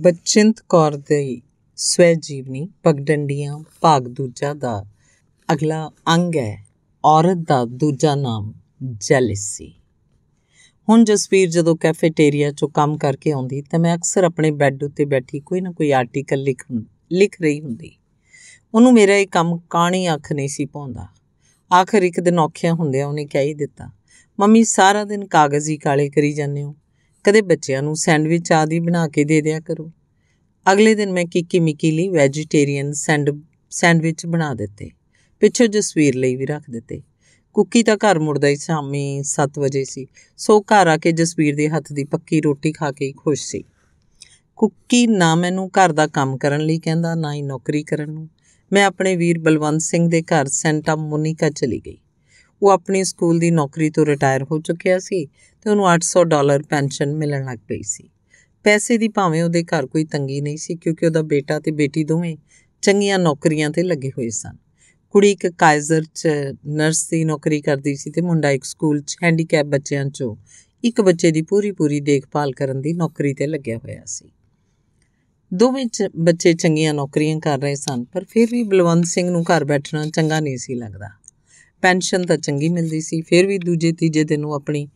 ਬਚਿੰਤ ਕੌਰ ਦੀ ਸਵੈ ਜੀਵਨੀ ਪਗਡੰਡੀਆਂ ਭਾਗ ਦੂਜਾ ਦਾ ਅਗਲਾ ਅੰਗ ਹੈ ਔਰਤ ਦਾ ਦੂਜਾ ਨਾਮ ਜੈਲਸੀ ਹੁਣ ਜਸਵੀਰ ਜਦੋਂ ਕੈਫੇਟੇਰੀਆ 'ਚੋਂ ਕੰਮ ਕਰਕੇ ਆਉਂਦੀ ਤਾਂ ਮੈਂ ਅਕਸਰ ਆਪਣੇ ਬੈੱਡ ਉੱਤੇ ਬੈਠੀ ਕੋਈ ਨਾ ਕੋਈ ਆਰਟੀਕਲ ਲਿਖ ਲਿਖ ਰਹੀ ਹੁੰਦੀ ਉਹਨੂੰ ਮੇਰਾ ਇਹ ਕੰਮ ਕਾਣੀ ਅੱਖ ਨਹੀਂ ਸੀ ਪਾਉਂਦਾ ਆਖਰ ਇੱਕ ਦਿਨ ਔਖਿਆ ਹੁੰਦਿਆਂ ਉਹਨੇ ਕਹਿ ਹੀ ਦਿੱਤਾ ਮੰਮੀ ਸਾਰਾ ਦਿਨ ਕਾਗਜ਼ ਹੀ ਕਾਲੇ ਕਰੀ ਜਾਂਦੇ ਹੋ ਕਦੇ ਬੱਚਿਆਂ ਨੂੰ ਸੈਂਡਵਿਚ ਆਦੀ ਬਣਾ ਕੇ ਦੇ ਦਿਆ ਕਰੋ ਅਗਲੇ ਦਿਨ ਮੈਂ ਕਿੱਕੀ ਮਿੱਕੀ ਲਈ ਵੈਜੀਟੇਰੀਅਨ ਸੈਂਡ ਸੈਂਡਵਿਚ ਬਣਾ ਦਿੱਤੇ ਪਿੱਛੋਂ ਜਸਵੀਰ ਲਈ ਵੀ ਰੱਖ ਦਿੱਤੇ ਕੁੱਕੀ ਤਾਂ ਘਰ ਮੁੜਦਾ ਹੀ ਸ਼ਾਮੀ 7 ਵਜੇ ਸੀ ਸੋ ਘਰ ਆ ਕੇ ਜਸਵੀਰ ਦੇ ਹੱਥ ਦੀ ਪੱਕੀ ਰੋਟੀ ਖਾ ਕੇ ਖੁਸ਼ ਸੀ ਕੁੱਕੀ ਨਾ ਮੈਨੂੰ ਘਰ ਦਾ ਕੰਮ ਕਰਨ ਲਈ ਕਹਿੰਦਾ ਨਾ ਹੀ ਨੌਕਰੀ ਕਰਨ ਨੂੰ ਮੈਂ ਆਪਣੇ ਵੀਰ ਬਲਵੰਤ ਸਿੰਘ ਦੇ ਘਰ ਸੈਂਟਾ ਮੋਨਿਕਾ ਚਲੀ ਗਈ ਉਹ ਆਪਣੀ ਸਕੂਲ ਦੀ ਨੌਕਰੀ ਤੋਂ ਰਿਟਾਇਰ ਹੋ ਚੁੱਕਿਆ ਸੀ ਤੇ ਉਹਨੂੰ 800 ਡਾਲਰ ਪੈਨਸ਼ਨ ਮਿਲਣ ਲੱਗ ਪਈ ਸੀ ਪੈਸੇ ਦੀ ਭਾਵੇਂ ਉਹਦੇ ਘਰ ਕੋਈ ਤੰਗੀ ਨਹੀਂ ਸੀ ਕਿਉਂਕਿ ਉਹਦਾ ਬੇਟਾ ਤੇ ਬੇਟੀ ਦੋਵੇਂ ਚੰਗੀਆਂ ਨੌਕਰੀਆਂ ਤੇ ਲੱਗੇ ਹੋਏ ਸਨ ਕੁੜੀ ਇੱਕ ਕਾਇਜ਼ਰ 'ਚ ਨਰਸ ਦੀ ਨੌਕਰੀ ਕਰਦੀ ਸੀ ਤੇ ਮੁੰਡਾ ਇੱਕ ਸਕੂਲ 'ਚ ਹੈਂਡੀਕੈਪ ਬੱਚਿਆਂ 'ਚੋਂ ਇੱਕ ਬੱਚੇ ਦੀ ਪੂਰੀ ਪੂਰੀ ਦੇਖਭਾਲ ਕਰਨ ਦੀ ਨੌਕਰੀ ਤੇ ਲੱਗਿਆ ਹੋਇਆ ਸੀ ਦੋਵੇਂ ਚ ਬੱਚੇ ਚੰਗੀਆਂ ਨੌਕਰੀਆਂ ਕਰ ਰਹੇ ਸਨ ਪਰ ਫਿਰ ਵੀ ਬਲਵੰਤ ਸਿੰਘ ਨੂੰ ਘਰ ਬੈਠਣਾ ਚੰਗਾ ਨਹੀਂ ਸੀ ਲੱਗਦਾ ਪੈਨਸ਼ਨ ਤਾਂ ਚੰਗੀ ਮਿਲਦੀ ਸੀ ਫਿਰ ਵੀ ਦੂਜੇ ਤੀਜੇ ਦਿਨ ਉਹ ਆਪਣੀ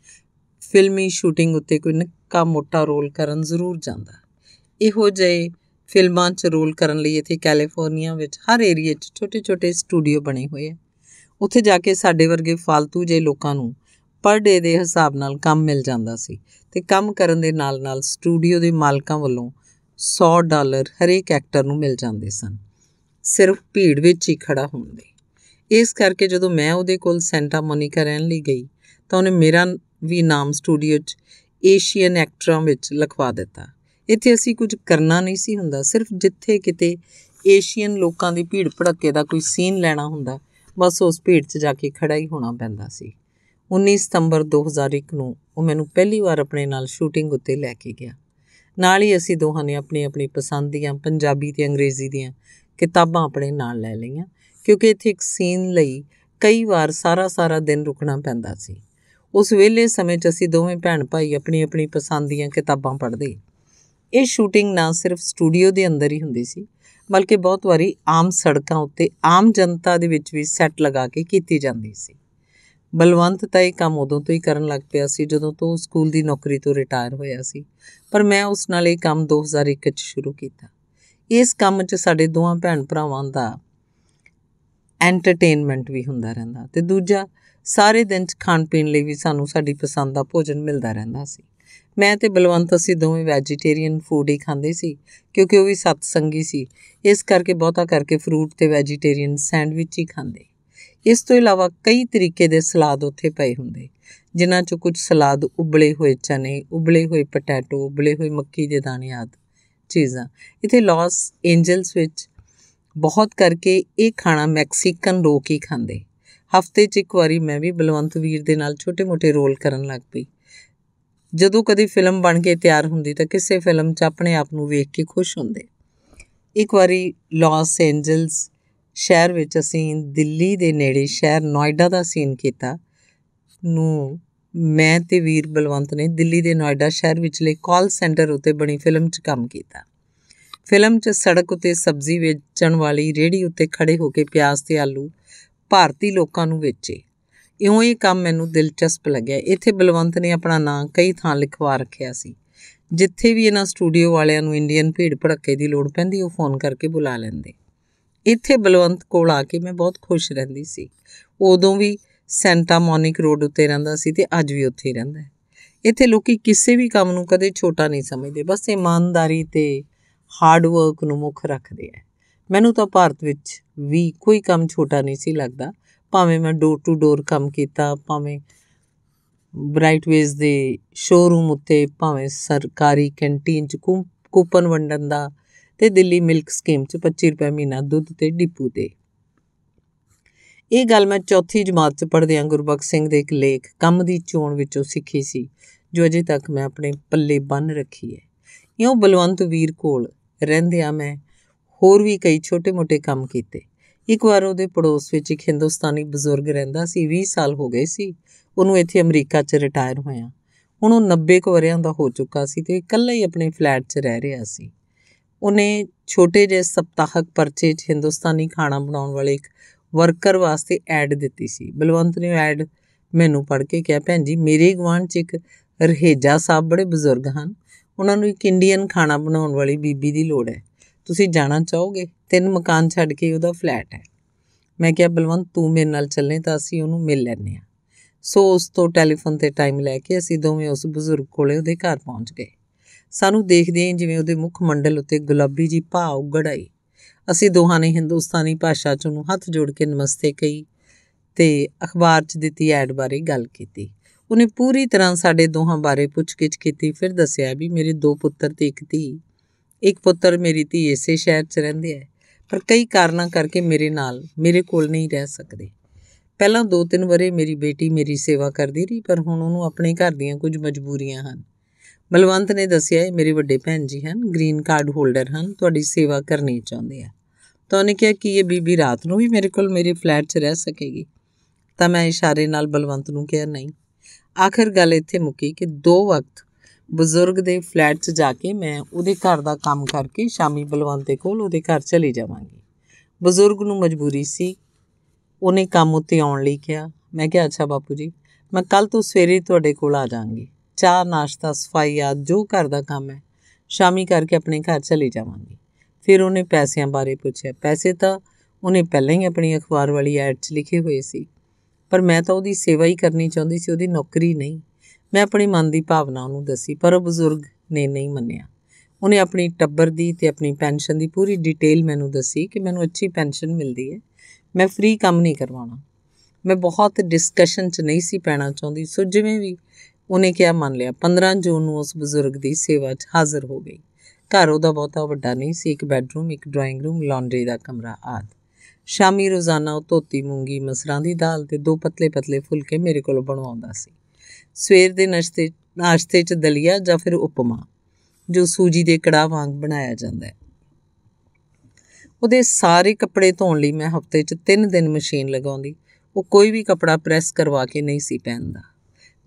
ਫਿਲਮੀ ਸ਼ੂਟਿੰਗ ਉੱਤੇ ਕੋਈ ਨਿੱਕਾ ਮੋਟਾ ਰੋਲ ਕਰਨ ਜ਼ਰੂਰ ਜਾਂਦਾ ਇਹੋ ਜਿਹੇ ਫਿਲਮਾਂ 'ਚ ਰੋਲ ਕਰਨ ਲਈ ਇੱਥੇ ਕੈਲੀਫੋਰਨੀਆ ਵਿੱਚ ਹਰ ਏਰੀਆ 'ਚ ਛੋਟੇ-ਛੋਟੇ ਸਟੂਡੀਓ ਬਣੇ ਹੋਏ ਆ ਉੱਥੇ ਜਾ ਕੇ ਸਾਡੇ ਵਰਗੇ ਫालतू ਜੇ ਲੋਕਾਂ ਨੂੰ ਪਰ ਡੇ ਦੇ ਹਿਸਾਬ ਨਾਲ ਕੰਮ ਮਿਲ ਜਾਂਦਾ ਸੀ ਤੇ ਕੰਮ ਕਰਨ ਦੇ ਨਾਲ-ਨਾਲ ਸਟੂਡੀਓ ਦੇ ਮਾਲਕਾਂ ਵੱਲੋਂ 100 ਡਾਲਰ ਹਰੇਕ ਐਕਟਰ ਨੂੰ ਮਿਲ ਜਾਂਦੇ ਸਨ ਸਿਰਫ ਭੀੜ ਵਿੱਚ ਹੀ ਖੜਾ ਹੁੰਦੇ ਇਸ ਕਰਕੇ ਜਦੋਂ ਮੈਂ ਉਹਦੇ ਕੋਲ ਸੈਂਟਾ ਮੋਨਿਕਾ ਰਹਿਣ ਲਈ ਗਈ ਤਾਂ ਉਹਨੇ ਮੇਰਾ ਵੀ ਨਾਮ ਸਟੂਡੀਓ 'ਚ ਏਸ਼ੀਅਨ ਐਕਟਰਾਂ ਵਿੱਚ ਲਿਖਵਾ ਦਿੱਤਾ ਇੱਥੇ ਅਸੀਂ ਕੁਝ ਕਰਨਾ ਨਹੀਂ ਸੀ ਹੁੰਦਾ ਸਿਰਫ ਜਿੱਥੇ ਕਿਤੇ ਏਸ਼ੀਅਨ ਲੋਕਾਂ ਦੀ ਭੀੜ ਭੜੱਕੇ ਦਾ ਕੋਈ ਸੀਨ ਲੈਣਾ ਹੁੰਦਾ ਬਸ ਉਸ ਭੀੜ 'ਚ ਜਾ ਕੇ ਖੜਾ ਹੀ ਹੋਣਾ ਪੈਂਦਾ ਸੀ 19 ਸਤੰਬਰ 2001 ਨੂੰ ਉਹ ਮੈਨੂੰ ਪਹਿਲੀ ਵਾਰ ਆਪਣੇ ਨਾਲ ਸ਼ੂਟਿੰਗ ਉੱਤੇ ਲੈ ਕੇ ਗਿਆ ਨਾਲ ਹੀ ਅਸੀਂ ਦੋਹਾਂ ਨੇ ਆਪਣੀ ਆਪਣੀ ਪਸੰਦ ਦੀਆਂ ਪੰਜਾਬੀ ਤੇ ਅੰਗਰੇਜ਼ੀ ਦੀਆਂ ਕਿਤਾਬਾਂ ਆਪਣੇ ਨਾਲ ਲੈ ਲਈਆਂ ਕਿਉਂਕਿ ਇੱਥੇ ਇੱਕ ਸੀਨ ਲਈ ਕਈ ਵਾਰ ਸਾਰਾ ਸਾਰਾ ਦਿਨ ਰੁਕਣਾ ਪੈਂਦਾ ਸੀ ਉਸ ਵੇਲੇ ਸਮੇਂ 'ਚ ਅਸੀਂ ਦੋਵੇਂ ਭੈਣ ਭਾਈ ਆਪਣੀ ਆਪਣੀ ਪਸੰਦ ਦੀਆਂ ਕਿਤਾਬਾਂ ਪੜ੍ਹਦੇ ਇਹ ਸ਼ੂਟਿੰਗ ਨਾ ਸਿਰਫ ਸਟੂਡੀਓ ਦੇ ਅੰਦਰ ਹੀ ਹੁੰਦੀ ਸੀ ਬਲਕਿ ਬਹੁਤ ਵਾਰੀ ਆਮ ਸੜਕਾਂ ਉੱਤੇ ਆਮ ਜਨਤਾ ਦੇ ਵਿੱਚ ਵੀ ਸੈੱਟ ਲਗਾ ਕੇ ਕੀਤੀ ਜਾਂਦੀ ਸੀ ਬਲਵੰਤ ਤਾਂ ਇਹ ਕੰਮ ਉਦੋਂ ਤੋਂ ਹੀ ਕਰਨ ਲੱਗ ਪਿਆ ਸੀ ਜਦੋਂ ਤੋਂ ਉਹ ਸਕੂਲ ਦੀ ਨੌਕਰੀ ਤੋਂ ਰਿਟਾਇਰ ਹੋਇਆ ਸੀ ਪਰ ਮੈਂ ਉਸ ਨਾਲ ਇਹ ਕੰਮ 2001 'ਚ ਸ਼ੁਰੂ ਕੀਤਾ ਇਸ ਕੰਮ 'ਚ ਸਾਡੇ ਦੋਹਾਂ ਭੈਣ ਭਰਾਵਾਂ ਦਾ ਐਂਟਰਟੇਨਮੈਂਟ ਵੀ ਹੁੰਦਾ ਰਹਿੰਦਾ ਤੇ ਦੂਜਾ ਸਾਰੇ ਦਿਨ ਚ ਖਾਣ ਪੀਣ ਲਈ ਵੀ ਸਾਨੂੰ ਸਾਡੀ ਪਸੰਦ ਦਾ ਭੋਜਨ ਮਿਲਦਾ ਰਹਿੰਦਾ ਸੀ ਮੈਂ ਤੇ ਬਲਵੰਤ ਅਸੀਂ ਦੋਵੇਂ ਵੈਜੀਟੇਰੀਅਨ ਫੂਡ ਹੀ ਖਾਂਦੇ ਸੀ ਕਿਉਂਕਿ ਉਹ ਵੀ ਸਤ ਸੰਗੀ ਸੀ ਇਸ ਕਰਕੇ ਬਹੁਤਾ ਕਰਕੇ ਫਰੂਟ ਤੇ ਵੈਜੀਟੇਰੀਅਨ ਸੈਂਡਵਿਚ ਹੀ ਖਾਂਦੇ ਇਸ ਤੋਂ ਇਲਾਵਾ ਕਈ ਤਰੀਕੇ ਦੇ ਸਲਾਦ ਉੱਥੇ ਪਏ ਹੁੰਦੇ ਜਿਨ੍ਹਾਂ 'ਚ ਕੁਝ ਸਲਾਦ ਉਬਲੇ ਹੋਏ ਚਨੇ ਉਬਲੇ ਹੋਏ ਪਟੈਟੋ ਉਬਲੇ ਹੋਏ ਮੱਕੀ ਦੇ ਦਾਣੇ ਆਦਿ ਚੀਜ਼ਾਂ ਇਥੇ ਲਾਸ ਐਂਜਲਸ ਵਿੱਚ ਬਹੁਤ ਕਰਕੇ ਇਹ ਖਾਣਾ ਮੈਕਸੀਕਨ ਲੋਕ ਹੀ ਖਾਂਦੇ ਹਫਤੇ 'ਚ ਇੱਕ ਵਾਰੀ ਮੈਂ ਵੀ ਬਲਵੰਤ ਵੀਰ ਦੇ ਨਾਲ ਛੋਟੇ-ਮੋਟੇ ਰੋਲ ਕਰਨ ਲੱਗ ਪਈ ਜਦੋਂ ਕਦੀ ਫਿਲਮ ਬਣ ਕੇ ਤਿਆਰ ਹੁੰਦੀ ਤਾਂ ਕਿਸੇ ਫਿਲਮ 'ਚ ਆਪਣੇ ਆਪ ਨੂੰ ਵੇਖ ਕੇ ਖੁਸ਼ ਹੁੰਦੇ ਇੱਕ ਵਾਰੀ ਲਾਸ ਐਂਜਲਸ ਸ਼ਹਿਰ ਵਿੱਚ ਅਸੀਂ ਦਿੱਲੀ ਦੇ ਨੇੜੇ ਸ਼ਹਿਰ ਨੋਇਡਾ ਦਾ ਸੀਨ ਕੀਤਾ ਨੂੰ ਮੈਂ ਤੇ ਵੀਰ ਬਲਵੰਤ ਨੇ ਦਿੱਲੀ ਦੇ ਨੋਇਡਾ ਸ਼ਹਿਰ ਵਿੱਚਲੇ ਕਾਲ ਸੈਂਟਰ ਉਤੇ ਬਣੀ ਫਿਲਮ 'ਚ ਕੰਮ ਕੀਤਾ ਫਿਲਮ 'ਚ ਸੜਕ ਉਤੇ ਸਬਜ਼ੀ ਵੇਚਣ ਵਾਲੀ ਰੇੜੀ ਉਤੇ ਖੜੇ ਹੋ ਕੇ ਪਿਆਜ਼ ਤੇ ਆਲੂ ਭਾਰਤੀ ਲੋਕਾਂ ਨੂੰ ਵੇਚੇ ਇਉਂ ਹੀ ਕੰਮ ਮੈਨੂੰ ਦਿਲਚਸਪ ਲੱਗਿਆ ਇੱਥੇ ਬਲਵੰਤ ਨੇ ਆਪਣਾ ਨਾਂ ਕਈ ਥਾਂ ਲਿਖਵਾ ਰੱਖਿਆ ਸੀ ਜਿੱਥੇ ਵੀ ਇਹਨਾਂ ਸਟੂਡੀਓ ਵਾਲਿਆਂ ਨੂੰ ਇੰਡੀਅਨ ਭੀੜ ਭੜੱਕੇ ਦੀ ਲੋੜ ਪੈਂਦੀ ਉਹ ਫੋਨ ਕਰਕੇ ਬੁਲਾ ਲੈਂਦੇ ਇੱਥੇ ਬਲਵੰਤ ਕੋਲ ਆ ਕੇ ਮੈਂ ਬਹੁਤ ਖੁਸ਼ ਰਹਿੰਦੀ ਸੀ ਉਦੋਂ ਵੀ ਸੈਂਟਾ ਮੋਨਿਕ ਰੋਡ ਉੱਤੇ ਰਹਿੰਦਾ ਸੀ ਤੇ ਅੱਜ ਵੀ ਉੱਥੇ ਰਹਿੰਦਾ ਹੈ ਇੱਥੇ ਲੋਕੀ ਕਿਸੇ ਵੀ ਕੰਮ ਨੂੰ ਕਦੇ ਛੋਟਾ ਨਹੀਂ ਸਮਝਦੇ ਬਸ ਇਮਾਨਦਾਰੀ ਤੇ ਹਾਰਡ ਵਰਕ ਨੂੰ ਮੁੱਖ ਰੱਖਦੇ ਐ ਮੈਨੂੰ ਤਾਂ ਭਾਰਤ ਵਿੱਚ ਵੀ ਕੋਈ ਕੰਮ ਛੋਟਾ ਨਹੀਂ ਸੀ ਲੱਗਦਾ ਭਾਵੇਂ ਮੈਂ ਡੋਰ ਟੂ ਡੋਰ ਕੰਮ ਕੀਤਾ ਭਾਵੇਂ ਬ੍ਰਾਈਟ ਵੇਜ਼ ਦੇ ਸ਼ੋਰੂਮ ਉੱਤੇ ਭਾਵੇਂ ਸਰਕਾਰੀ ਕੈਂਟੀਨ 'ਚ ਕੂਪਨ ਵੰਡਣ ਦਾ ਤੇ ਦਿੱਲੀ ਮਿਲਕ ਸਕੀਮ 'ਚ 25 ਰੁਪਏ ਮਹੀਨਾ ਦੁੱਧ ਤੇ ਡਿਪੂ ਦੇ ਇਹ ਗੱਲ ਮੈਂ ਚੌਥੀ ਜਮਾਤ 'ਚ ਪੜ੍ਹਦਿਆਂ ਗੁਰਬਖਸ਼ ਸਿੰਘ ਦੇ ਇੱਕ ਲੇਖ ਕੰਮ ਦੀ ਚੋਣ ਵਿੱਚੋਂ ਸਿੱਖੀ ਸੀ ਜੋ ਅਜੇ ਤੱਕ ਮੈਂ ਆਪਣੇ ਪੱਲੇ ਬੰਨ ਰੱਖੀ ਹੈ ਇਉਂ ਬਲਵੰਤ ਵੀਰ ਕੋਲ ਰਹਿੰਦਿਆਂ ਮੈਂ ਹੋਰ ਵੀ ਕਈ ਛੋਟੇ-ਮੋਟੇ ਕੰਮ ਕੀਤੇ ਇੱਕ ਵਾਰ ਉਹਦੇ ਪੜੋਸ ਵਿੱਚ ਇੱਕ ਹਿੰਦੁਸਤਾਨੀ ਬਜ਼ੁਰਗ ਰਹਿੰਦਾ ਸੀ 20 ਸਾਲ ਹੋ ਗਏ ਸੀ ਉਹਨੂੰ ਇੱਥੇ ਅਮਰੀਕਾ 'ਚ ਰਿਟਾਇਰ ਹੋਇਆ ਹੁਣ ਉਹ 90 ਕੁ ਵਰਿਆਂ ਦਾ ਹੋ ਚੁੱਕਾ ਸੀ ਤੇ ਇਕੱਲਾ ਹੀ ਆਪਣੇ ਫਲੈਟ 'ਚ ਰਹਿ ਰਿਹਾ ਸੀ ਉਹਨੇ ਛੋਟੇ ਜਿਹੇ ਸਪਤਾਹਕ ਪਰਚੇ 'ਚ ਹਿੰਦੁਸਤਾਨੀ ਖਾਣਾ ਬਣਾਉਣ ਵਾਲੇ ਇੱਕ ਵਰਕਰ ਵਾਸਤੇ ਐਡ ਦਿੱਤੀ ਸੀ ਬਲਵੰਤ ਨੇ ਐਡ ਮੈਨੂੰ ਪੜ੍ਹ ਕੇ ਕਿਹਾ ਭੈਣ ਜੀ ਮੇਰੇ ਗਵਾਂਢ 'ਚ ਇੱਕ ਰਹੇਜਾ ਸਾਹਿਬ ਬੜੇ ਬਜ਼ੁਰਗ ਹਨ ਉਹਨਾਂ ਨੂੰ ਇੱਕ ਇੰਡੀਅਨ ਖਾਣਾ ਬਣਾਉਣ ਵਾਲੀ ਬੀਬੀ ਦੀ ਲੋੜ ਹੈ ਤੁਸੀਂ ਜਾਣਾ ਚਾਹੋਗੇ ਤਿੰਨ ਮਕਾਨ ਛੱਡ ਕੇ ਉਹਦਾ ਫਲੈਟ ਹੈ ਮੈਂ ਕਿਹਾ ਬਲਵੰਤ ਤੂੰ ਮੇਰੇ ਨਾਲ ਚੱਲੇ ਤਾਂ ਅਸੀਂ ਉਹਨੂੰ ਮਿਲ ਲੈਨੇ ਆ ਸੋ ਉਸ ਤੋਂ ਟੈਲੀਫੋਨ ਤੇ ਟਾਈਮ ਲੈ ਕੇ ਅਸੀਂ ਦੋਵੇਂ ਉਸ ਬਜ਼ੁਰਗ ਕੋਲੇ ਉਹਦੇ ਘਰ ਪਹੁੰਚ ਗਏ ਸਾਨੂੰ ਦੇਖਦੇ ਹੀ ਜਿਵੇਂ ਉਹਦੇ ਮੁੱਖ ਮੰਡਲ ਉੱਤੇ ਗੁਲਾਬੀ ਜੀ ਭਾ ਉਗੜਾਈ ਆਈ ਅਸੀਂ ਦੋਹਾਂ ਨੇ ਹਿੰਦੁਸਤਾਨੀ ਭਾਸ਼ਾ 'ਚ ਉਹਨੂੰ ਹੱਥ ਜੋੜ ਕੇ ਨਮਸਤੇ ਕਹੀ ਤੇ ਅਖਬਾਰ 'ਚ ਦਿੱਤੀ ਐਡ ਬਾਰੇ ਗੱਲ ਕੀਤੀ ਉਹਨੇ ਪੂਰੀ ਤਰ੍ਹਾਂ ਸਾਡੇ ਦੋਹਾਂ ਬਾਰੇ ਪੁੱਛਗਿੱਛ ਕੀਤੀ ਫਿਰ ਦੱਸਿਆ ਵੀ ਮੇਰੇ ਦੋ ਪੁੱਤਰ ਤੇ ਇੱਕ ਧੀ ਇੱਕ ਪੁੱਤਰ ਮੇਰੀ ਧੀ ਇਸੇ ਸ਼ਹਿਰ 'ਚ ਰਹਿੰਦੇ ਆ ਪਰ ਕਈ ਕਾਰਨਾਂ ਕਰਕੇ ਮੇਰੇ ਨਾਲ ਮੇਰੇ ਕੋਲ ਨਹੀਂ ਰਹਿ ਸਕਦੇ ਪਹਿਲਾਂ ਦੋ ਤਿੰਨ ਵਰੇ ਮੇਰੀ ਬੇਟੀ ਮੇਰੀ ਸੇਵਾ ਕਰਦੀ ਰਹੀ ਪਰ ਹੁਣ ਉਹਨੂੰ ਆਪਣੇ ਘਰ ਦੀਆਂ ਕੁਝ ਮਜਬੂਰੀਆਂ ਹਨ ਬਲਵੰਤ ਨੇ ਦੱਸਿਆ ਇਹ ਮੇਰੇ ਵੱਡੇ ਭੈਣ ਜੀ ਹਨ ਗ੍ਰੀਨ ਕਾਰਡ ਹੋਲਡਰ ਹਨ ਤੁਹਾਡੀ ਸੇਵਾ ਕਰਨੀ ਚਾਹੁੰਦੇ ਆ ਤਾਂ ਉਹਨੇ ਕਿਹਾ ਕਿ ਇਹ ਬੀਬੀ ਰਾਤ ਨੂੰ ਵੀ ਮੇਰੇ ਕੋਲ ਮੇਰੇ ਫਲੈਟ 'ਚ ਰਹਿ ਸਕੇਗੀ ਤਾਂ ਮੈਂ ਇਸ਼ਾਰੇ ਨਾਲ ਬਲਵੰਤ ਨੂੰ ਕਿਹਾ ਨਹੀਂ ਆਖਰ ਗੱਲ ਇੱਥੇ ਮੁੱਕੀ ਕਿ ਦੋ ਵਕਤ ਬਜ਼ੁਰਗ ਦੇ ਫਲੈਟ 'ਚ ਜਾ ਕੇ ਮੈਂ ਉਹਦੇ ਘਰ ਦਾ ਕੰਮ ਕਰਕੇ ਸ਼ਾਮੀ ਬਲਵੰਤ ਦੇ ਕੋਲ ਉਹਦੇ ਘਰ ਚਲੀ ਜਾਵਾਂਗੀ ਬਜ਼ੁਰਗ ਨੂੰ ਮਜਬੂਰੀ ਸੀ ਉਹਨੇ ਕੰਮ ਉੱਤੇ ਆਉਣ ਲਈ ਕਿਹਾ ਮੈਂ ਕਿਹਾ ਅੱਛਾ ਬਾਪੂ ਜੀ ਮੈਂ ਕੱਲ ਤੋਂ ਸਵੇਰੇ ਤੁਹਾਡੇ ਕੋਲ ਆ ਜਾਵਾਂਗੀ ਚਾਹ ਨਾਸ਼ਤਾ ਸਫਾਈ ਆ ਜੋ ਘਰ ਦਾ ਕੰਮ ਹੈ ਸ਼ਾਮੀ ਕਰਕੇ ਆਪਣੇ ਘਰ ਚਲੀ ਜਾਵਾਂਗੀ ਫਿਰ ਉਹਨੇ ਪੈਸਿਆਂ ਬਾਰੇ ਪੁੱਛਿਆ ਪੈਸੇ ਤਾਂ ਉਹਨੇ ਪਹਿਲਾਂ ਹੀ ਆਪਣੀ ਅਖਬਾਰ ਵਾਲੀ ਐਡ 'ਚ ਲਿਖੇ ਹੋਏ ਸੀ ਪਰ ਮੈਂ ਤਾਂ ਉਹਦੀ ਸੇਵਾ ਹੀ ਕਰਨੀ ਚਾਹੁੰਦੀ ਸੀ ਉਹਦੀ ਨੌਕਰੀ ਨਹੀਂ ਮੈਂ ਆਪਣੀ ਮਨ ਦੀ ਭਾਵਨਾ ਉਹਨੂੰ ਦੱਸੀ ਪਰ ਉਹ ਬਜ਼ੁਰਗ ਨੇ ਨਹੀਂ ਮੰਨਿਆ ਉਹਨੇ ਆਪਣੀ ਟੱਬਰ ਦੀ ਤੇ ਆਪਣੀ ਪੈਨਸ਼ਨ ਦੀ ਪੂਰੀ ਡਿਟੇਲ ਮੈਨੂੰ ਦੱਸੀ ਕਿ ਮੈਨੂੰ ਅੱਛੀ ਪੈਨਸ਼ਨ ਮਿਲਦੀ ਹੈ ਮੈਂ ਫ੍ਰੀ ਕੰਮ ਨਹੀਂ ਕਰਵਾਉਣਾ ਮੈਂ ਬਹੁਤ ਡਿਸਕਸ਼ਨ 'ਚ ਨਹੀਂ ਸੀ ਪੈਣਾ ਚਾਹੁੰਦੀ ਸੋ ਜਿਵੇਂ ਵੀ ਉਹਨੇ ਕਿਹਾ ਮੰਨ ਲਿਆ 15 ਜੂਨ ਨੂੰ ਉਸ ਬਜ਼ੁਰਗ ਦੀ ਸੇਵਾ 'ਚ ਹਾਜ਼ਰ ਹੋ ਗਈ ਘਰ ਉਹਦਾ ਬਹੁਤਾ ਵੱਡਾ ਨਹੀਂ ਸੀ ਇੱਕ ਬੈੱਡਰੂਮ ਇੱਕ ਡਰਾਇੰਗ ਰੂਮ ਲਾਂਡਰੀ ਦਾ ਕਮਰਾ ਆਦਿ ਸ਼ਾਮੀ ਰੋਜ਼ਾਨਾ ਉਹ ਧੋਤੀ ਮੂੰਗੀ ਮਸਰਾਂ ਦੀ ਦਾਲ ਤੇ ਦੋ ਪਤਲੇ-ਪਤਲੇ ਫੁਲਕੇ ਮੇਰੇ ਕੋਲ ਬਣਵਾਉਂਦਾ ਸੀ ਸਵੇਰ ਦੇ ਨਾਸ਼ਤੇ ਨਾਸ਼ਤੇ 'ਚ ਦਲੀਆ ਜਾਂ ਫਿਰ ਉਪਮਾ ਜੋ ਸੂਜੀ ਦੇ ਕੜਾ ਵਾਂਗ ਬਣਾਇਆ ਜਾਂਦਾ ਹੈ ਉਹਦੇ ਸਾਰੇ ਕੱਪੜੇ ਧੋਣ ਲਈ ਮੈਂ ਹਫਤੇ 'ਚ 3 ਦਿਨ ਮਸ਼ੀਨ ਲਗਾਉਂਦੀ ਉਹ ਕੋਈ ਵੀ ਕੱਪੜਾ ਪ੍ਰੈਸ ਕਰਵਾ ਕੇ ਨਹੀਂ ਸੀ ਪਹਿਨਦਾ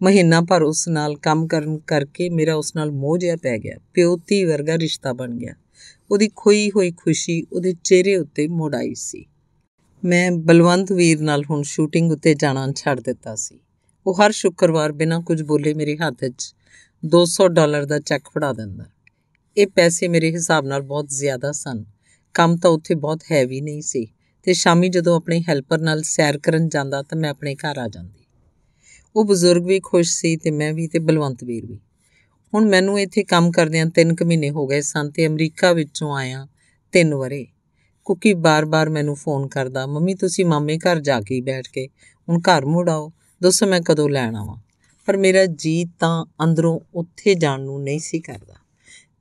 ਮਹੀਨਾ ਭਰ ਉਸ ਨਾਲ ਕੰਮ ਕਰਨ ਕਰਕੇ ਮੇਰਾ ਉਸ ਨਾਲ ਮੋਹ ਜਿਹਾ ਪੈ ਗਿਆ ਪਿਓਤੀ ਵਰਗਾ ਰਿਸ਼ਤਾ ਬਣ ਗਿਆ ਉਹਦੀ ਖੋਈ ਹੋਈ ਖੁਸ਼ੀ ਉਹਦੇ ਚਿਹਰੇ ਉੱਤੇ ਮੋੜਾਈ ਸੀ ਮੈਂ ਬਲਵੰਤ ਵੀਰ ਨਾਲ ਹੁਣ ਸ਼ੂਟਿੰਗ ਉੱਤੇ ਜਾਣਾ ਛੱਡ ਦਿੱਤਾ ਸੀ ਉਹ ਹਰ ਸ਼ੁੱਕਰਵਾਰ ਬਿਨਾਂ ਕੁਝ ਬੋਲੇ ਮੇਰੇ ਹੱਥ 'ਚ 200 ਡਾਲਰ ਦਾ ਚੈੱਕ ਫੜਾ ਦਿੰਦਾ ਇਹ ਪੈਸੇ ਮੇਰੇ ਹਿਸਾਬ ਨਾਲ ਬਹੁਤ ਜ਼ਿਆਦਾ ਸਨ ਕੰਮ ਤਾਂ ਉੱਥੇ ਬਹੁਤ ਹੈਵੀ ਨਹੀਂ ਸੀ ਤੇ ਸ਼ਾਮੀ ਜਦੋਂ ਆਪਣੇ ਹੈਲਪਰ ਨਾਲ ਸੈਰ ਕਰਨ ਜਾਂਦਾ ਤਾਂ ਮੈਂ ਆਪਣੇ ਘਰ ਆ ਜਾਂਦੀ ਉਹ ਬਜ਼ੁਰਗ ਵੀ ਖੁਸ਼ ਸੀ ਤੇ ਮੈਂ ਵੀ ਤੇ ਬਲਵੰਤ ਵੀਰ ਵੀ ਹੁਣ ਮੈਨੂੰ ਇੱਥੇ ਕੰਮ ਕਰਦਿਆਂ 3 ਕੁ ਮਹੀਨੇ ਹੋ ਗਏ ਸਨ ਤੇ ਅਮਰੀਕਾ ਵਿੱਚੋਂ ਆਇਆ 3 ਵਰੇ ਕੁਕੀ ਬਾਰ-ਬਾਰ ਮੈਨੂੰ ਫੋਨ ਕਰਦਾ ਮੰਮੀ ਤੁਸੀਂ ਮਾਮੇ ਘਰ ਜਾ ਕੇ ਬੈਠ ਕੇ ਹੁਣ ਘਰ ਮੁੜ ਆਓ ਦੱਸੋ ਮੈਂ ਕਦੋਂ ਲੈਣ ਆਵਾਂ ਪਰ ਮੇਰਾ ਜੀ ਤਾਂ ਅੰਦਰੋਂ ਉੱਥੇ ਜਾਣ ਨੂੰ ਨਹੀਂ ਸੀ ਕਰਦਾ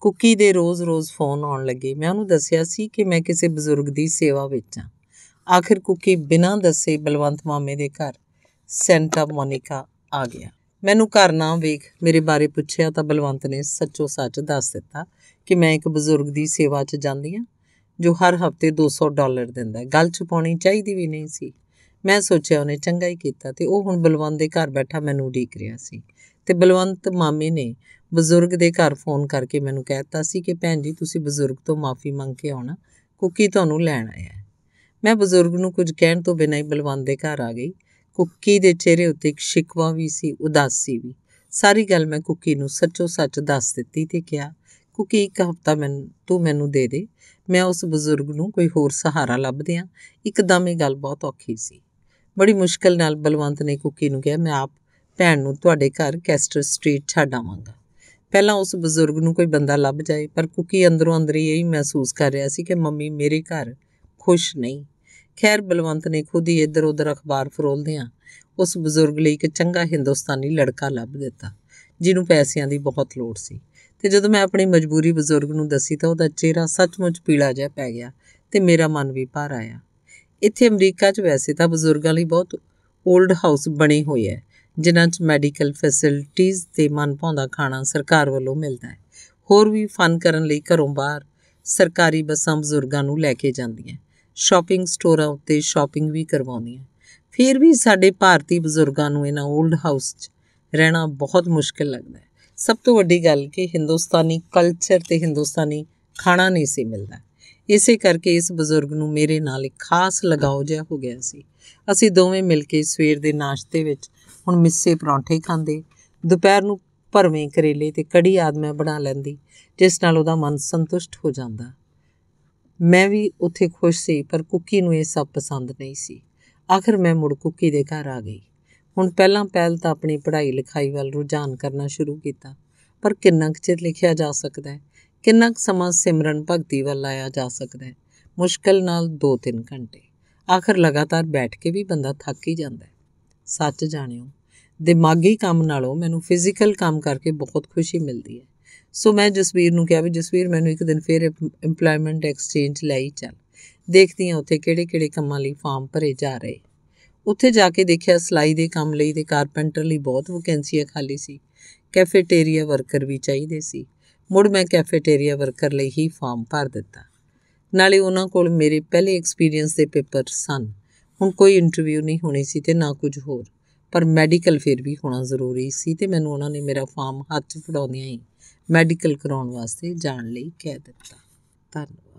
ਕੁਕੀ ਦੇ ਰੋਜ਼-ਰੋਜ਼ ਫੋਨ ਆਉਣ ਲੱਗੇ ਮੈਂ ਉਹਨੂੰ ਦੱਸਿਆ ਸੀ ਕਿ ਮੈਂ ਕਿਸੇ ਬਜ਼ੁਰਗ ਦੀ ਸੇਵਾ ਵਿੱਚ ਆ ਆਖਿਰ ਕੁਕੀ ਬਿਨਾਂ ਦੱਸੇ ਬਲਵੰਤ ਮਾਮੇ ਦੇ ਘਰ ਸੈਂਟਾ ਮੋਨਿਕਾ ਆ ਗਿਆ ਮੈਨੂੰ ਘਰ ਨਾ ਵੇਖ ਮੇਰੇ ਬਾਰੇ ਪੁੱਛਿਆ ਤਾਂ ਬਲਵੰਤ ਨੇ ਸੱਚੋ ਸੱਚ ਦੱਸ ਦਿੱਤਾ ਕਿ ਮੈਂ ਇੱਕ ਬਜ਼ੁਰਗ ਦੀ ਸੇਵਾ 'ਚ ਜਾਂਦੀ ਆ ਜੋ ਹਰ ਹਫਤੇ 200 ਡਾਲਰ ਦਿੰਦਾ ਹੈ ਗੱਲ ਚੁਪਾਉਣੀ ਚਾਹੀਦੀ ਵੀ ਨਹੀਂ ਸੀ ਮੈਂ ਸੋਚਿਆ ਉਹਨੇ ਚੰਗਾ ਹੀ ਕੀਤਾ ਤੇ ਉਹ ਹੁਣ ਬਲਵੰਤ ਦੇ ਘਰ ਬੈਠਾ ਮੈਨੂੰ ਉਡੀਕ ਰਿਹਾ ਸੀ ਤੇ ਬਲਵੰਤ ਮਾਮੇ ਨੇ ਬਜ਼ੁਰਗ ਦੇ ਘਰ ਫੋਨ ਕਰਕੇ ਮੈਨੂੰ ਕਹਿਤਾ ਸੀ ਕਿ ਭੈਣ ਜੀ ਤੁਸੀਂ ਬਜ਼ੁਰਗ ਤੋਂ ਮਾਫੀ ਮੰਗ ਕੇ ਆਉਣਾ ਕੁੱਕੀ ਤੁਹਾਨੂੰ ਲੈਣ ਆਇਆ ਹੈ ਮੈਂ ਬਜ਼ੁਰਗ ਨੂੰ ਕੁਝ ਕਹਿਣ ਤੋਂ ਬਿਨਾਂ ਹੀ ਬਲਵੰਤ ਦੇ ਘਰ ਆ ਗਈ ਕੁੱਕੀ ਦੇ ਚਿਹਰੇ ਉੱਤੇ ਇੱਕ ਸ਼ਿਕਵਾ ਵੀ ਸੀ ਉਦਾਸੀ ਵੀ ਸਾਰੀ ਗੱਲ ਮੈਂ ਕੁੱਕੀ ਨੂੰ ਸੱਚੋ ਸੱਚ ਦੱਸ ਦਿੱਤੀ ਤੇ ਕਿਹਾ ਕਿ ਇੱਕ ਹਫ਼ਤਾ ਮੈਨੂੰ ਤੂੰ ਮੈਨੂੰ ਦੇ ਦੇ ਮੈਂ ਉਸ ਬਜ਼ੁਰਗ ਨੂੰ ਕੋਈ ਹੋਰ ਸਹਾਰਾ ਲੱਭ ਦਿਆਂ ਇੱਕਦਮ ਇਹ ਗੱਲ ਬਹੁਤ ਔਖੀ ਸੀ ਬੜੀ ਮੁਸ਼ਕਲ ਨਾਲ ਬਲਵੰਤ ਨੇ ਕੁਕੀ ਨੂੰ ਕਿਹਾ ਮੈਂ ਆਪ ਭੈਣ ਨੂੰ ਤੁਹਾਡੇ ਘਰ ਕੈਸਟਰ ਸਟਰੀਟ ਛੱਡ ਆਵਾਂਗਾ ਪਹਿਲਾਂ ਉਸ ਬਜ਼ੁਰਗ ਨੂੰ ਕੋਈ ਬੰਦਾ ਲੱਭ ਜਾਏ ਪਰ ਕੁਕੀ ਅੰਦਰੋਂ ਅੰਦਰ ਹੀ ਇਹ ਮਹਿਸੂਸ ਕਰ ਰਿਹਾ ਸੀ ਕਿ ਮੰਮੀ ਮੇਰੇ ਘਰ ਖੁਸ਼ ਨਹੀਂ ਖੈਰ ਬਲਵੰਤ ਨੇ ਖੁਦ ਹੀ ਇੱਧਰ ਉੱਧਰ ਅਖਬਾਰ ਫਰੋਲਦਿਆਂ ਉਸ ਬਜ਼ੁਰਗ ਲਈ ਇੱਕ ਚੰਗਾ ਹਿੰਦੁਸਤਾਨੀ ਲੜਕਾ ਲੱਭ ਦਿੱਤਾ ਜਿਹਨੂੰ ਪੈਸਿਆਂ ਦੀ ਬਹੁਤ ਲੋੜ ਸੀ ਤੇ ਜਦੋਂ ਮੈਂ ਆਪਣੀ ਮਜਬੂਰੀ ਬਜ਼ੁਰਗ ਨੂੰ ਦੱਸੀ ਤਾਂ ਉਹਦਾ ਚਿਹਰਾ ਸੱਚਮੁੱਚ ਪੀਲਾ ਜਿਹਾ ਪੈ ਗਿਆ ਤੇ ਮੇਰਾ ਮਨ ਵੀ ਭਾਰ ਆਇਆ ਇੱਥੇ ਅਮਰੀਕਾ 'ਚ ਵੈਸੇ ਤਾਂ ਬਜ਼ੁਰਗਾਂ ਲਈ ਬਹੁਤ 올ਡ ਹਾਊਸ ਬਣੇ ਹੋਏ ਐ ਜਿਨ੍ਹਾਂ 'ਚ ਮੈਡੀਕਲ ਫੈਸਿਲਿਟੀਆਂ ਤੇ ਮਨ ਭਾਉਂਦਾ ਖਾਣਾ ਸਰਕਾਰ ਵੱਲੋਂ ਮਿਲਦਾ ਹੈ ਹੋਰ ਵੀ ਫਨ ਕਰਨ ਲਈ ਘਰੋਂ ਬਾਹਰ ਸਰਕਾਰੀ ਬੱਸਾਂ ਬਜ਼ੁਰਗਾਂ ਨੂੰ ਲੈ ਕੇ ਜਾਂਦੀਆਂ ਸ਼ਾਪਿੰਗ ਸਟੋਰਾਂ ਉੱਤੇ ਸ਼ਾਪਿੰਗ ਵੀ ਕਰਵਾਉਂਦੀਆਂ ਫਿਰ ਵੀ ਸਾਡੇ ਭਾਰਤੀ ਬਜ਼ੁਰਗਾਂ ਨੂੰ ਇਹਨਾਂ 올ਡ ਹਾਊਸ 'ਚ ਰਹਿਣਾ ਬਹੁਤ ਮੁਸ਼ਕਿਲ ਲੱਗਦਾ ਹੈ ਸਭ ਤੋਂ ਵੱਡੀ ਗੱਲ ਕਿ ਹਿੰਦੁਸਤਾਨੀ ਕਲਚਰ ਤੇ ਹਿੰਦੁਸਤਾਨੀ ਖਾਣਾ ਨਹੀਂ ਸੀ ਮਿਲਦਾ ਇਸੇ ਕਰਕੇ ਇਸ ਬਜ਼ੁਰਗ ਨੂੰ ਮੇਰੇ ਨਾਲ ਇੱਕ ਖਾਸ ਲਗਾਓ ਜਿਹਾ ਹੋ ਗਿਆ ਸੀ ਅਸੀਂ ਦੋਵੇਂ ਮਿਲ ਕੇ ਸਵੇਰ ਦੇ ਨਾਸ਼ਤੇ ਵਿੱਚ ਹੁਣ ਮਿੱਸੇ ਪਰੌਂਠੇ ਖਾਂਦੇ ਦੁਪਹਿਰ ਨੂੰ ਭਰਵੇਂ ਕਰੇਲੇ ਤੇ ਕੜੀ ਆਦ ਮੈਂ ਬਣਾ ਲੈਂਦੀ ਜਿਸ ਨਾਲ ਉਹਦਾ ਮਨ ਸੰਤੁਸ਼ਟ ਹੋ ਜਾਂਦਾ ਮੈਂ ਵੀ ਉੱਥੇ ਖੁਸ਼ ਸੀ ਪਰ ਕੁੱਕੀ ਨੂੰ ਇਹ ਸਭ ਪਸੰਦ ਨਹੀਂ ਸੀ ਆਖਰ ਮੈਂ ਮੁੜ ਕੁੱਕੀ ਦੇ ਘਰ ਆ ਗਈ ਹੁਣ ਪਹਿਲਾਂ ਪਹਿਲ ਤਾਂ ਆਪਣੀ ਪੜ੍ਹਾਈ ਲਿਖਾਈ ਵੱਲ ਰੁਝਾਨ ਕਰਨਾ ਸ਼ੁਰੂ ਕੀਤਾ ਪਰ ਕਿੰਨਾ ਕੁ ਚਿਰ ਲਿਖਿਆ ਜਾ ਸਕਦਾ ਹੈ ਕਿੰਨਾ ਕੁ ਸਮਾਂ ਸਿਮਰਨ ਭਗਤੀ ਵੱਲ ਲਾਇਆ ਜਾ ਸਕਦਾ ਹੈ ਮੁਸ਼ਕਲ ਨਾਲ 2-3 ਘੰਟੇ ਆਖਰ ਲਗਾਤਾਰ ਬੈਠ ਕੇ ਵੀ ਬੰਦਾ ਥੱਕ ਹੀ ਜਾਂਦਾ ਹੈ ਸੱਚ ਜਾਣਿਓ ਦਿਮਾਗੀ ਕੰਮ ਨਾਲੋਂ ਮੈਨੂੰ ਫਿਜ਼ੀਕਲ ਕੰਮ ਕਰਕੇ ਬਹੁਤ ਖੁਸ਼ੀ ਮਿਲਦੀ ਹੈ ਸੋ ਮੈਂ ਜਸਵੀਰ ਨੂੰ ਕਿਹਾ ਵੀ ਜਸਵੀਰ ਮੈਨੂੰ ਇੱਕ ਦਿਨ ਫੇਰ EMPLOYMENT ਐਕਸਚੇਂਜ ਲਈ ਚੱਲ ਦੇਖਦੀ ਹਾਂ ਉੱਥੇ ਕਿਹੜੇ-ਕਿਹੜੇ ਕੰਮਾਂ ਲਈ ਫਾਰਮ ਭਰੇ ਜਾ ਰਹੇ ਉੱਥੇ ਜਾ ਕੇ ਦੇਖਿਆ ਸਲਾਈ ਦੇ ਕੰਮ ਲਈ ਤੇ ਕਾਰਪੈਂਟਰ ਲਈ ਬਹੁਤ ਵਕੈਂਸੀਆਂ ਖਾਲੀ ਸੀ ਕੈਫੇਟੇਰੀਆ ਵਰਕਰ ਵੀ ਚਾਹੀਦੇ ਸੀ ਮੁੜ ਮੈਂ ਕੈਫੇਟੇਰੀਆ ਵਰਕਰ ਲਈ ਹੀ ਫਾਰਮ ਭਰ ਦਿੱਤਾ ਨਾਲੇ ਉਹਨਾਂ ਕੋਲ ਮੇਰੇ ਪਹਿਲੇ ਐਕਸਪੀਰੀਅੰਸ ਦੇ ਪੇਪਰ ਸਨ ਹੁਣ ਕੋਈ ਇੰਟਰਵਿਊ ਨਹੀਂ ਹੋਣੀ ਸੀ ਤੇ ਨਾ ਕੁਝ ਹੋਰ ਪਰ ਮੈਡੀਕਲ ਫਿਰ ਵੀ ਹੋਣਾ ਜ਼ਰੂਰੀ ਸੀ ਤੇ ਮੈਨੂੰ ਉਹਨਾਂ ਨੇ ਮੇਰਾ ਫਾਰਮ ਹੱਥ ਫੜਾਉਂਦਿਆਂ ਹੀ ਮੈਡੀਕਲ ਕਰਾਉਣ ਵਾਸਤੇ ਜਾਣ ਲਈ ਕਹਿ ਦਿੱਤਾ ਧੰਨਵਾਦ